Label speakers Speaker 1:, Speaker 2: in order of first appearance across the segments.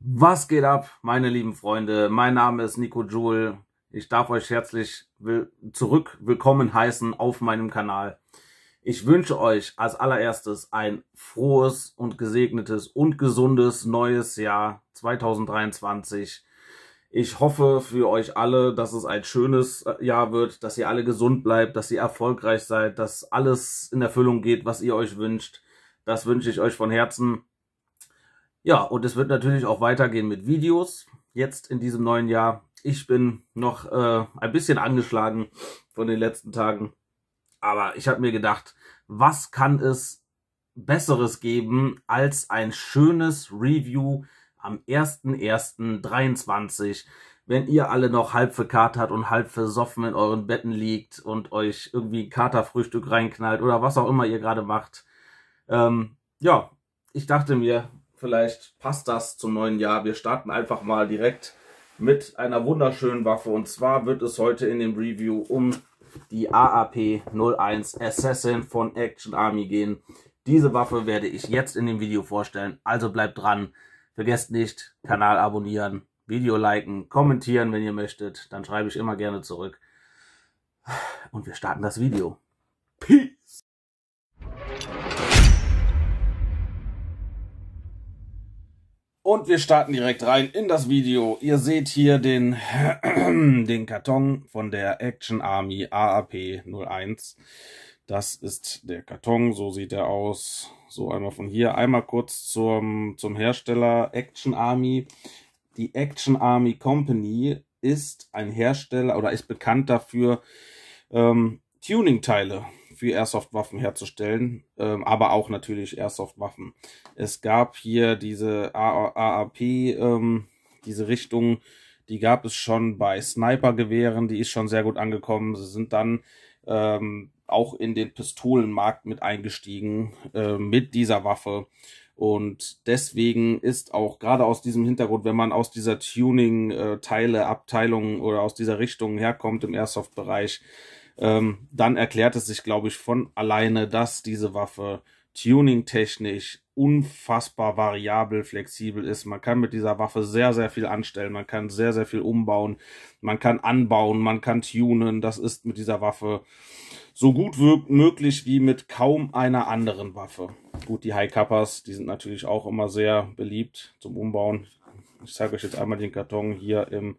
Speaker 1: Was geht ab, meine lieben Freunde? Mein Name ist Nico Joule. Ich darf euch herzlich will zurück willkommen heißen auf meinem Kanal. Ich wünsche euch als allererstes ein frohes und gesegnetes und gesundes neues Jahr 2023. Ich hoffe für euch alle, dass es ein schönes äh, Jahr wird, dass ihr alle gesund bleibt, dass ihr erfolgreich seid, dass alles in Erfüllung geht, was ihr euch wünscht. Das wünsche ich euch von Herzen. Ja, und es wird natürlich auch weitergehen mit Videos jetzt in diesem neuen Jahr. Ich bin noch äh, ein bisschen angeschlagen von den letzten Tagen. Aber ich habe mir gedacht, was kann es Besseres geben als ein schönes Review am 1.1.23, wenn ihr alle noch halb verkatert und halb versoffen in euren Betten liegt und euch irgendwie ein Katerfrühstück reinknallt oder was auch immer ihr gerade macht. Ähm, ja, ich dachte mir, vielleicht passt das zum neuen Jahr. Wir starten einfach mal direkt mit einer wunderschönen Waffe. Und zwar wird es heute in dem Review um die AAP 01 Assassin von Action Army gehen. Diese Waffe werde ich jetzt in dem Video vorstellen. Also bleibt dran. Vergesst nicht, Kanal abonnieren, Video liken, kommentieren, wenn ihr möchtet. Dann schreibe ich immer gerne zurück. Und wir starten das Video. Peace! Und wir starten direkt rein in das Video. Ihr seht hier den, den Karton von der Action Army AAP 01. Das ist der Karton, so sieht er aus. So einmal von hier, einmal kurz zum, zum Hersteller Action Army. Die Action Army Company ist ein Hersteller oder ist bekannt dafür, ähm, Tuning-Teile für Airsoft-Waffen herzustellen, ähm, aber auch natürlich Airsoft-Waffen. Es gab hier diese AAP, ähm, diese Richtung, die gab es schon bei Sniper-Gewehren, die ist schon sehr gut angekommen. Sie sind dann ähm, auch in den Pistolenmarkt mit eingestiegen äh, mit dieser Waffe. Und deswegen ist auch gerade aus diesem Hintergrund, wenn man aus dieser Tuning-Teile, äh, Abteilung oder aus dieser Richtung herkommt im Airsoft-Bereich, ähm, dann erklärt es sich, glaube ich, von alleine, dass diese Waffe tuningtechnisch unfassbar variabel, flexibel ist. Man kann mit dieser Waffe sehr, sehr viel anstellen. Man kann sehr, sehr viel umbauen. Man kann anbauen, man kann tunen. Das ist mit dieser Waffe so gut möglich wie mit kaum einer anderen Waffe. Gut, die High Cuppers, die sind natürlich auch immer sehr beliebt zum Umbauen. Ich zeige euch jetzt einmal den Karton hier im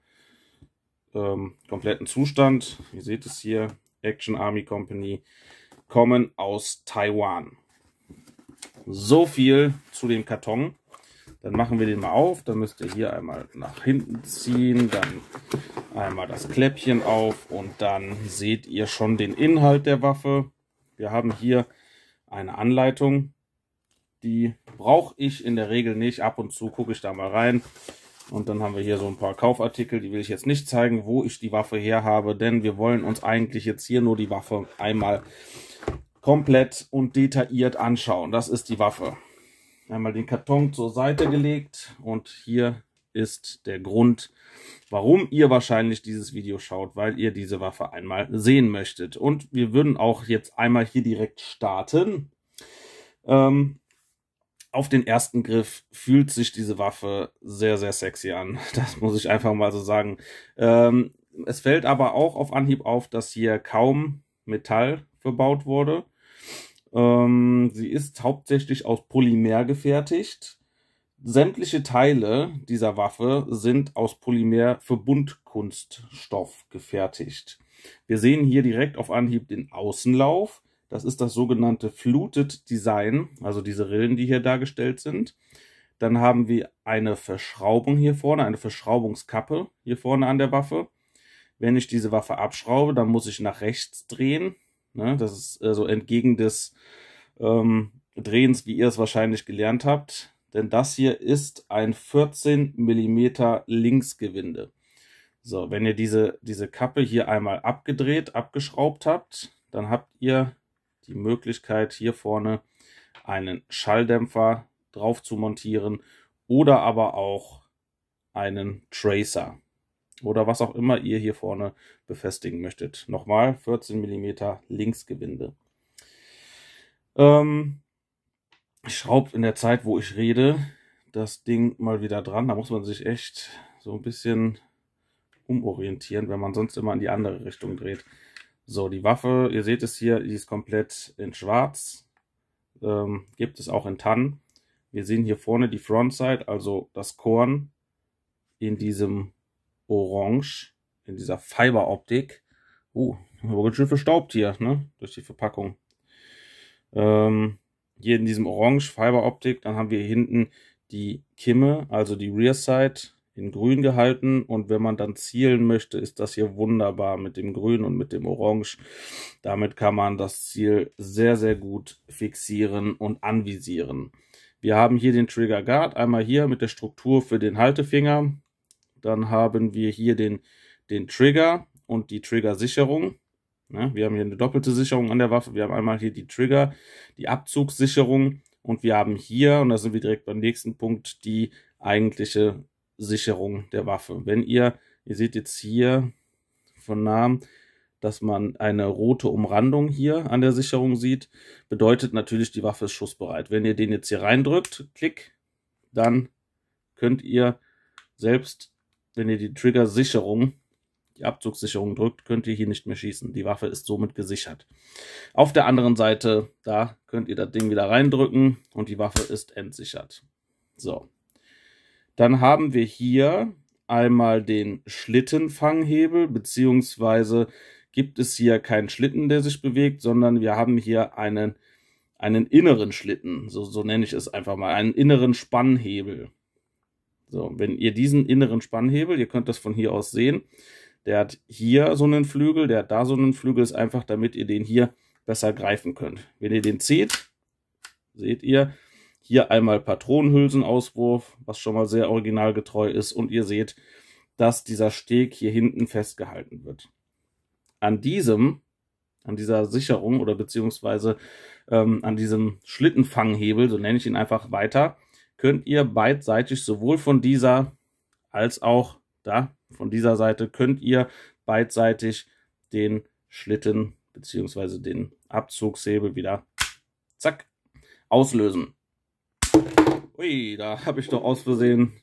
Speaker 1: ähm, kompletten Zustand. Ihr seht es hier, Action Army Company kommen aus Taiwan. So viel zu dem Karton. Dann machen wir den mal auf. Dann müsst ihr hier einmal nach hinten ziehen, dann einmal das Kläppchen auf und dann seht ihr schon den Inhalt der Waffe. Wir haben hier eine Anleitung. Die brauche ich in der Regel nicht. Ab und zu gucke ich da mal rein. Und dann haben wir hier so ein paar Kaufartikel, die will ich jetzt nicht zeigen, wo ich die Waffe her habe, denn wir wollen uns eigentlich jetzt hier nur die Waffe einmal komplett und detailliert anschauen. Das ist die Waffe. Einmal den Karton zur Seite gelegt und hier ist der Grund, warum ihr wahrscheinlich dieses Video schaut, weil ihr diese Waffe einmal sehen möchtet. Und wir würden auch jetzt einmal hier direkt starten. Ähm, auf den ersten Griff fühlt sich diese Waffe sehr, sehr sexy an. Das muss ich einfach mal so sagen. Ähm, es fällt aber auch auf Anhieb auf, dass hier kaum Metall verbaut wurde. Ähm, sie ist hauptsächlich aus Polymer gefertigt. Sämtliche Teile dieser Waffe sind aus Polymer-Verbundkunststoff für gefertigt. Wir sehen hier direkt auf Anhieb den Außenlauf. Das ist das sogenannte Fluted Design, also diese Rillen, die hier dargestellt sind. Dann haben wir eine Verschraubung hier vorne, eine Verschraubungskappe hier vorne an der Waffe. Wenn ich diese Waffe abschraube, dann muss ich nach rechts drehen. Ne? Das ist also entgegen des ähm, Drehens, wie ihr es wahrscheinlich gelernt habt. Denn das hier ist ein 14 mm Linksgewinde. So, wenn ihr diese, diese Kappe hier einmal abgedreht, abgeschraubt habt, dann habt ihr die Möglichkeit, hier vorne einen Schalldämpfer drauf zu montieren oder aber auch einen Tracer oder was auch immer ihr hier vorne befestigen möchtet. Nochmal 14 mm Linksgewinde. Ähm, ich schraube in der Zeit, wo ich rede, das Ding mal wieder dran. Da muss man sich echt so ein bisschen umorientieren, wenn man sonst immer in die andere Richtung dreht. So, die Waffe, ihr seht es hier, die ist komplett in schwarz. Ähm, gibt es auch in Tannen. Wir sehen hier vorne die Frontside, also das Korn in diesem Orange, in dieser Fiber-Optik. Uh, aber ganz schön verstaubt hier, ne? Durch die Verpackung. Ähm, hier in diesem Orange fiber optik dann haben wir hinten die Kimme, also die Rear Side in grün gehalten und wenn man dann zielen möchte, ist das hier wunderbar mit dem grün und mit dem orange. Damit kann man das Ziel sehr, sehr gut fixieren und anvisieren. Wir haben hier den Trigger Guard, einmal hier mit der Struktur für den Haltefinger. Dann haben wir hier den, den Trigger und die Triggersicherung. Ne? Wir haben hier eine doppelte Sicherung an der Waffe. Wir haben einmal hier die Trigger, die Abzugssicherung und wir haben hier, und da sind wir direkt beim nächsten Punkt, die eigentliche Sicherung der Waffe. Wenn ihr, ihr seht jetzt hier von Namen, dass man eine rote Umrandung hier an der Sicherung sieht, bedeutet natürlich, die Waffe ist schussbereit. Wenn ihr den jetzt hier reindrückt, klick, dann könnt ihr selbst, wenn ihr die Trigger-Sicherung, die Abzugssicherung drückt, könnt ihr hier nicht mehr schießen. Die Waffe ist somit gesichert. Auf der anderen Seite, da könnt ihr das Ding wieder reindrücken und die Waffe ist entsichert. So. Dann haben wir hier einmal den Schlittenfanghebel, beziehungsweise gibt es hier keinen Schlitten, der sich bewegt, sondern wir haben hier einen, einen inneren Schlitten, so, so nenne ich es einfach mal, einen inneren Spannhebel. So, wenn ihr diesen inneren Spannhebel, ihr könnt das von hier aus sehen, der hat hier so einen Flügel, der hat da so einen Flügel, ist einfach, damit ihr den hier besser greifen könnt. Wenn ihr den zieht, seht ihr, hier einmal Patronenhülsenauswurf, was schon mal sehr originalgetreu ist. Und ihr seht, dass dieser Steg hier hinten festgehalten wird. An diesem, an dieser Sicherung oder beziehungsweise ähm, an diesem Schlittenfanghebel, so nenne ich ihn einfach weiter, könnt ihr beidseitig sowohl von dieser als auch da von dieser Seite könnt ihr beidseitig den Schlitten beziehungsweise den Abzugshebel wieder zack auslösen. Ui, da habe ich doch aus Versehen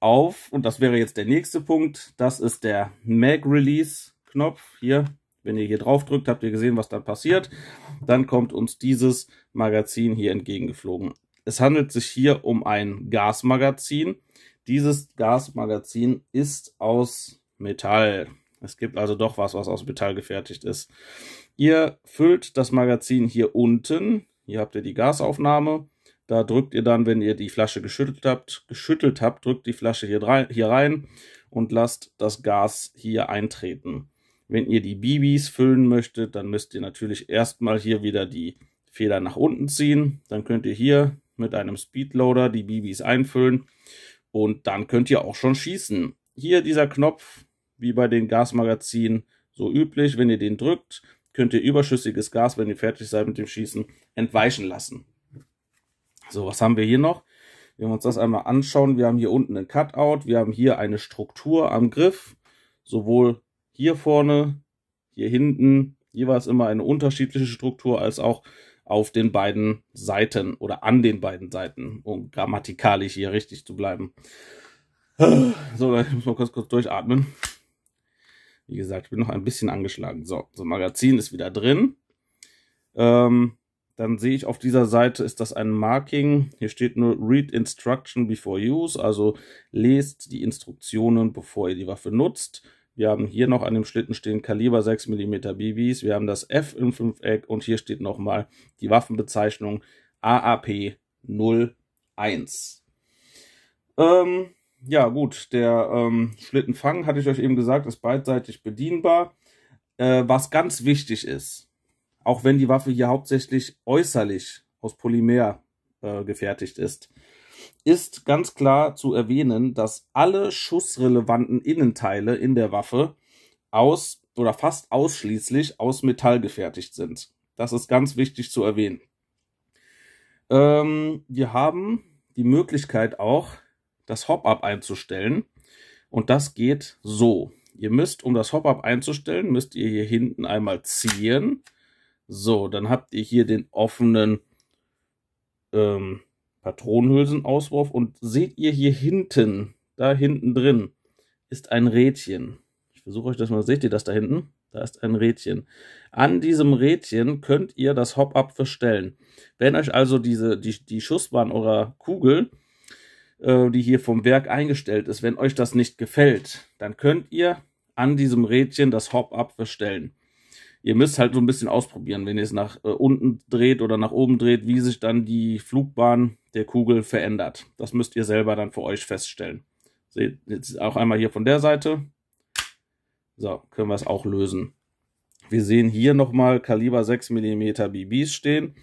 Speaker 1: auf. Und das wäre jetzt der nächste Punkt. Das ist der Mag Release Knopf hier. Wenn ihr hier drauf drückt, habt ihr gesehen, was dann passiert. Dann kommt uns dieses Magazin hier entgegengeflogen. Es handelt sich hier um ein Gasmagazin. Dieses Gasmagazin ist aus Metall. Es gibt also doch was, was aus Metall gefertigt ist. Ihr füllt das Magazin hier unten. Hier habt ihr die Gasaufnahme da drückt ihr dann, wenn ihr die Flasche geschüttelt habt, geschüttelt habt, drückt die Flasche hier, rein, hier rein und lasst das Gas hier eintreten. Wenn ihr die BBs füllen möchtet, dann müsst ihr natürlich erstmal hier wieder die Feder nach unten ziehen. Dann könnt ihr hier mit einem Speedloader die BBs einfüllen und dann könnt ihr auch schon schießen. Hier dieser Knopf, wie bei den Gasmagazinen so üblich, wenn ihr den drückt, könnt ihr überschüssiges Gas, wenn ihr fertig seid mit dem Schießen, entweichen lassen. So, was haben wir hier noch? Wenn wir uns das einmal anschauen, wir haben hier unten ein Cutout, wir haben hier eine Struktur am Griff, sowohl hier vorne, hier hinten, jeweils immer eine unterschiedliche Struktur, als auch auf den beiden Seiten oder an den beiden Seiten, um grammatikalisch hier richtig zu bleiben. So, da muss man kurz, kurz durchatmen. Wie gesagt, ich bin noch ein bisschen angeschlagen. So, so Magazin ist wieder drin. Ähm, dann sehe ich auf dieser Seite ist das ein Marking. Hier steht nur Read Instruction before Use, also lest die Instruktionen, bevor ihr die Waffe nutzt. Wir haben hier noch an dem Schlitten stehen Kaliber 6 mm BBs. Wir haben das F im Fünfeck und hier steht nochmal die Waffenbezeichnung AAP 01. Ähm, ja gut, der ähm, Schlittenfang, hatte ich euch eben gesagt, ist beidseitig bedienbar. Äh, was ganz wichtig ist, auch wenn die Waffe hier hauptsächlich äußerlich aus Polymer äh, gefertigt ist, ist ganz klar zu erwähnen, dass alle schussrelevanten Innenteile in der Waffe aus oder fast ausschließlich aus Metall gefertigt sind. Das ist ganz wichtig zu erwähnen. Ähm, wir haben die Möglichkeit auch, das Hop-Up einzustellen. Und das geht so. Ihr müsst, um das Hop-Up einzustellen, müsst ihr hier hinten einmal ziehen so, dann habt ihr hier den offenen ähm, Patronenhülsenauswurf und seht ihr hier hinten, da hinten drin, ist ein Rädchen. Ich versuche euch das mal, seht ihr das da hinten? Da ist ein Rädchen. An diesem Rädchen könnt ihr das Hop-Up verstellen. Wenn euch also diese, die, die Schussbahn eurer Kugel, äh, die hier vom Werk eingestellt ist, wenn euch das nicht gefällt, dann könnt ihr an diesem Rädchen das Hop-Up verstellen ihr müsst halt so ein bisschen ausprobieren, wenn ihr es nach äh, unten dreht oder nach oben dreht, wie sich dann die Flugbahn der Kugel verändert. Das müsst ihr selber dann für euch feststellen. Seht jetzt auch einmal hier von der Seite. So, können wir es auch lösen. Wir sehen hier nochmal Kaliber 6 mm BBs stehen.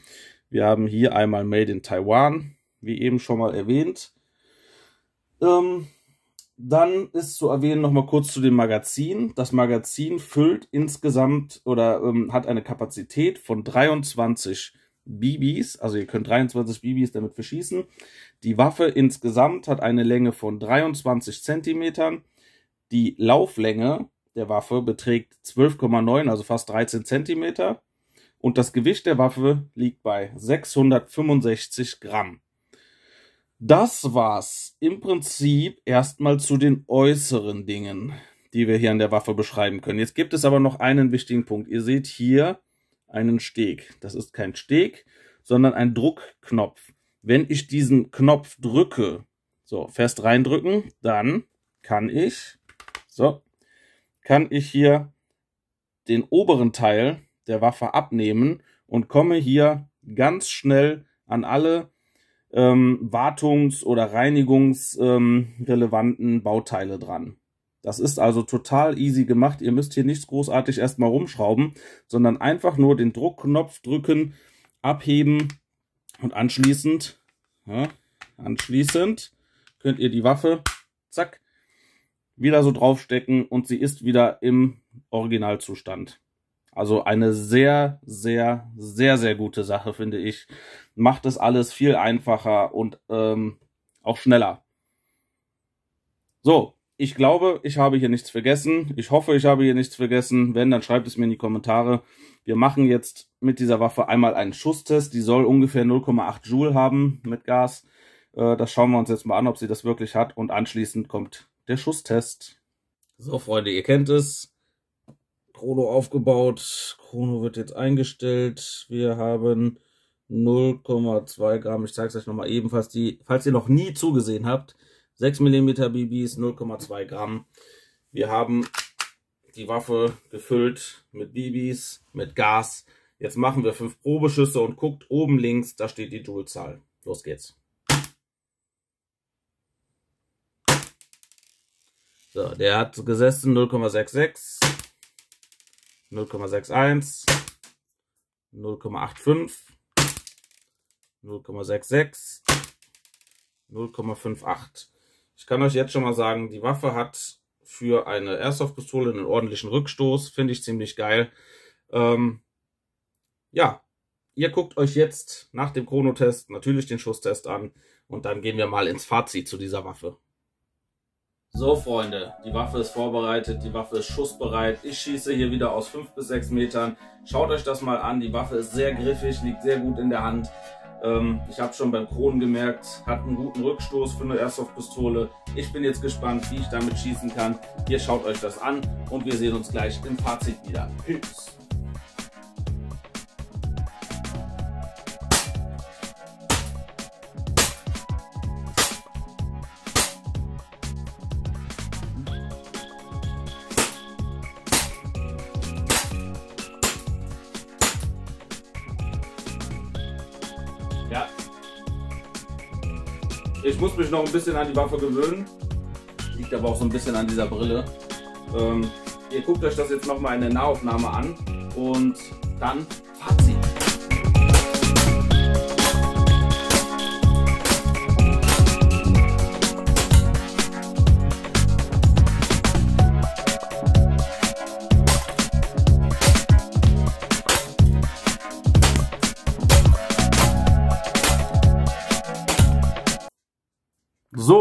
Speaker 1: Wir haben hier einmal Made in Taiwan, wie eben schon mal erwähnt. Ähm, dann ist zu erwähnen nochmal kurz zu dem Magazin. Das Magazin füllt insgesamt oder ähm, hat eine Kapazität von 23 BBs. Also ihr könnt 23 BBs damit verschießen. Die Waffe insgesamt hat eine Länge von 23 Zentimetern. Die Lauflänge der Waffe beträgt 12,9, also fast 13 Zentimeter. Und das Gewicht der Waffe liegt bei 665 Gramm. Das war's im Prinzip erstmal zu den äußeren Dingen, die wir hier an der Waffe beschreiben können. Jetzt gibt es aber noch einen wichtigen Punkt. Ihr seht hier einen Steg. Das ist kein Steg, sondern ein Druckknopf. Wenn ich diesen Knopf drücke, so fest reindrücken, dann kann ich, so, kann ich hier den oberen Teil der Waffe abnehmen und komme hier ganz schnell an alle ähm, wartungs- oder reinigungsrelevanten ähm, Bauteile dran. Das ist also total easy gemacht. Ihr müsst hier nichts großartig erstmal rumschrauben, sondern einfach nur den Druckknopf drücken, abheben und anschließend, ja, anschließend könnt ihr die Waffe, zack, wieder so draufstecken und sie ist wieder im Originalzustand. Also eine sehr, sehr, sehr, sehr gute Sache, finde ich. Macht es alles viel einfacher und ähm, auch schneller. So, ich glaube, ich habe hier nichts vergessen. Ich hoffe, ich habe hier nichts vergessen. Wenn, dann schreibt es mir in die Kommentare. Wir machen jetzt mit dieser Waffe einmal einen Schusstest. Die soll ungefähr 0,8 Joule haben mit Gas. Äh, das schauen wir uns jetzt mal an, ob sie das wirklich hat. Und anschließend kommt der Schusstest. So, Freunde, ihr kennt es. Chrono aufgebaut. Chrono wird jetzt eingestellt. Wir haben 0,2 Gramm. Ich zeige es euch nochmal ebenfalls. Die, falls ihr noch nie zugesehen habt, 6 mm BBs, 0,2 Gramm. Wir haben die Waffe gefüllt mit BBs, mit Gas. Jetzt machen wir fünf Probeschüsse und guckt oben links, da steht die Joule-Zahl. Los geht's. So, der hat gesessen 0,66. 0,61, 0,85, 0,66, 0,58. Ich kann euch jetzt schon mal sagen, die Waffe hat für eine Airsoft-Pistole einen ordentlichen Rückstoß. Finde ich ziemlich geil. Ähm, ja, ihr guckt euch jetzt nach dem Chronotest natürlich den Schusstest an und dann gehen wir mal ins Fazit zu dieser Waffe. So, Freunde, die Waffe ist vorbereitet, die Waffe ist schussbereit. Ich schieße hier wieder aus 5 bis 6 Metern. Schaut euch das mal an, die Waffe ist sehr griffig, liegt sehr gut in der Hand. Ähm, ich habe schon beim Kronen gemerkt, hat einen guten Rückstoß für eine Airsoft-Pistole. Ich bin jetzt gespannt, wie ich damit schießen kann. Ihr schaut euch das an und wir sehen uns gleich im Fazit wieder. Peace! Ich muss mich noch ein bisschen an die Waffe gewöhnen. Liegt aber auch so ein bisschen an dieser Brille. Ähm, ihr guckt euch das jetzt nochmal in der Nahaufnahme an und dann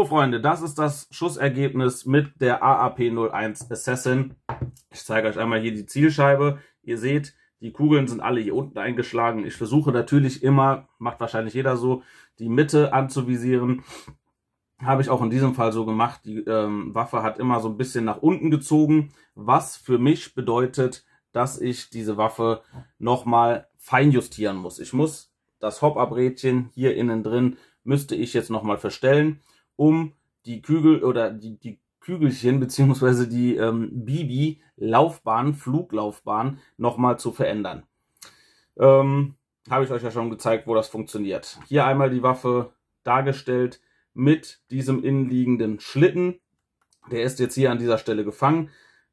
Speaker 1: Freunde, das ist das Schussergebnis mit der AAP-01 Assassin. Ich zeige euch einmal hier die Zielscheibe. Ihr seht, die Kugeln sind alle hier unten eingeschlagen. Ich versuche natürlich immer, macht wahrscheinlich jeder so, die Mitte anzuvisieren. Habe ich auch in diesem Fall so gemacht. Die ähm, Waffe hat immer so ein bisschen nach unten gezogen, was für mich bedeutet, dass ich diese Waffe nochmal feinjustieren muss. Ich muss das Hop-Up-Rädchen hier innen drin müsste ich jetzt nochmal verstellen um die Kügel oder die, die Kügelchen beziehungsweise die ähm, Bibi-Laufbahn, Fluglaufbahn nochmal zu verändern. Ähm, Habe ich euch ja schon gezeigt, wo das funktioniert. Hier einmal die Waffe dargestellt mit diesem innenliegenden Schlitten. Der ist jetzt hier an dieser Stelle gefangen.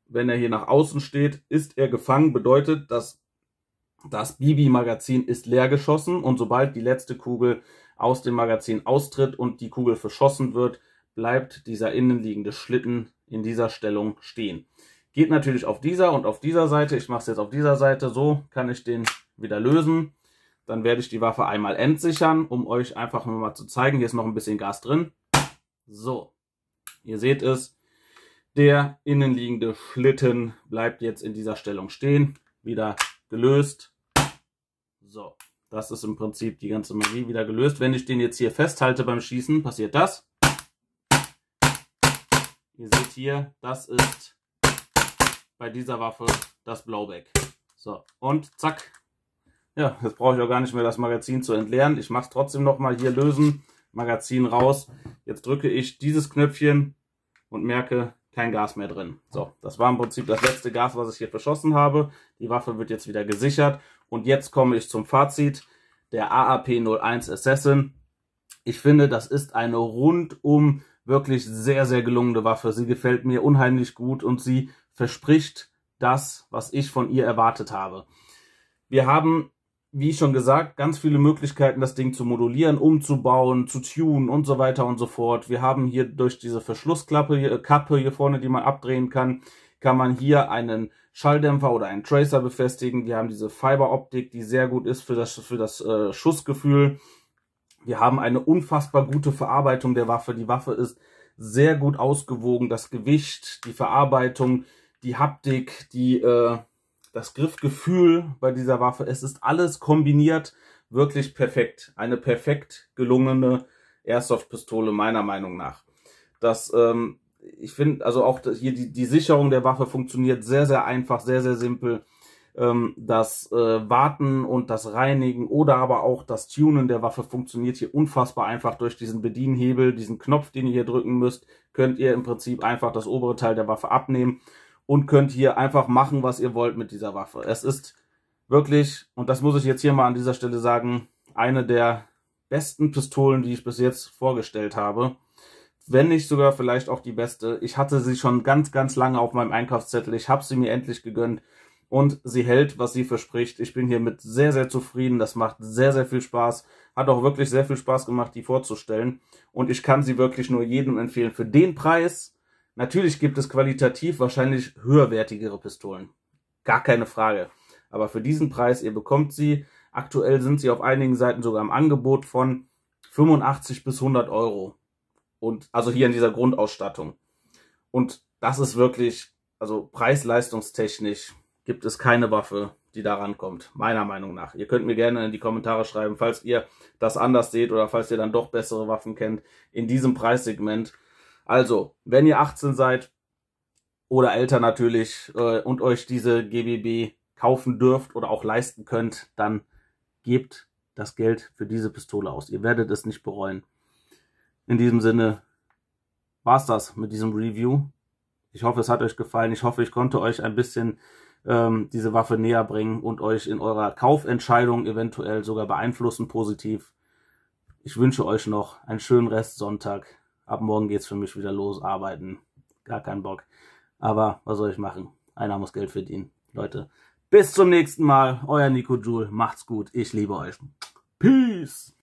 Speaker 1: Wenn er hier nach außen steht, ist er gefangen, bedeutet, dass das Bibi-Magazin ist leer geschossen und sobald die letzte Kugel aus dem Magazin austritt und die Kugel verschossen wird, bleibt dieser innenliegende Schlitten in dieser Stellung stehen. Geht natürlich auf dieser und auf dieser Seite. Ich mache es jetzt auf dieser Seite. So kann ich den wieder lösen. Dann werde ich die Waffe einmal entsichern, um euch einfach nur mal zu zeigen. Hier ist noch ein bisschen Gas drin. So, ihr seht es. Der innenliegende Schlitten bleibt jetzt in dieser Stellung stehen. Wieder gelöst. So. Das ist im Prinzip die ganze Magie wieder gelöst. Wenn ich den jetzt hier festhalte beim Schießen, passiert das. Ihr seht hier, das ist bei dieser Waffe das Blowback. So, und zack. Ja, jetzt brauche ich auch gar nicht mehr das Magazin zu entleeren. Ich mache es trotzdem nochmal hier lösen. Magazin raus. Jetzt drücke ich dieses Knöpfchen und merke, kein Gas mehr drin. So, das war im Prinzip das letzte Gas, was ich hier verschossen habe. Die Waffe wird jetzt wieder gesichert und jetzt komme ich zum Fazit. Der AAP01 Assassin. Ich finde, das ist eine rundum wirklich sehr, sehr gelungene Waffe. Sie gefällt mir unheimlich gut und sie verspricht das, was ich von ihr erwartet habe. Wir haben, wie schon gesagt, ganz viele Möglichkeiten, das Ding zu modulieren, umzubauen, zu tunen und so weiter und so fort. Wir haben hier durch diese Verschlussklappe, Kappe hier vorne, die man abdrehen kann, kann man hier einen Schalldämpfer oder einen Tracer befestigen. Wir haben diese Fiberoptik, die sehr gut ist für das, für das äh, Schussgefühl. Wir haben eine unfassbar gute Verarbeitung der Waffe. Die Waffe ist sehr gut ausgewogen. Das Gewicht, die Verarbeitung, die Haptik, die, äh, das Griffgefühl bei dieser Waffe. Es ist alles kombiniert wirklich perfekt. Eine perfekt gelungene Airsoft-Pistole meiner Meinung nach. Das ähm, ich finde, also auch hier die, die Sicherung der Waffe funktioniert sehr, sehr einfach, sehr, sehr simpel. Ähm, das äh, Warten und das Reinigen oder aber auch das Tunen der Waffe funktioniert hier unfassbar einfach durch diesen Bedienhebel, diesen Knopf, den ihr hier drücken müsst, könnt ihr im Prinzip einfach das obere Teil der Waffe abnehmen und könnt hier einfach machen, was ihr wollt mit dieser Waffe. Es ist wirklich, und das muss ich jetzt hier mal an dieser Stelle sagen, eine der besten Pistolen, die ich bis jetzt vorgestellt habe wenn nicht sogar vielleicht auch die beste. Ich hatte sie schon ganz, ganz lange auf meinem Einkaufszettel. Ich habe sie mir endlich gegönnt und sie hält, was sie verspricht. Ich bin hiermit sehr, sehr zufrieden. Das macht sehr, sehr viel Spaß. Hat auch wirklich sehr viel Spaß gemacht, die vorzustellen. Und ich kann sie wirklich nur jedem empfehlen. Für den Preis, natürlich gibt es qualitativ wahrscheinlich höherwertigere Pistolen. Gar keine Frage. Aber für diesen Preis, ihr bekommt sie. Aktuell sind sie auf einigen Seiten sogar im Angebot von 85 bis 100 Euro. Und also hier in dieser Grundausstattung. Und das ist wirklich, also preis-leistungstechnisch gibt es keine Waffe, die da rankommt, meiner Meinung nach. Ihr könnt mir gerne in die Kommentare schreiben, falls ihr das anders seht oder falls ihr dann doch bessere Waffen kennt in diesem Preissegment. Also, wenn ihr 18 seid oder älter natürlich äh, und euch diese GBB kaufen dürft oder auch leisten könnt, dann gebt das Geld für diese Pistole aus. Ihr werdet es nicht bereuen in diesem Sinne war's das mit diesem Review. Ich hoffe, es hat euch gefallen. Ich hoffe, ich konnte euch ein bisschen ähm, diese Waffe näher bringen und euch in eurer Kaufentscheidung eventuell sogar beeinflussen positiv. Ich wünsche euch noch einen schönen Rest Sonntag. Ab morgen geht's für mich wieder los, arbeiten. Gar keinen Bock. Aber was soll ich machen? Einer muss Geld verdienen. Leute, bis zum nächsten Mal. Euer Nico Jule. Macht's gut. Ich liebe euch. Peace.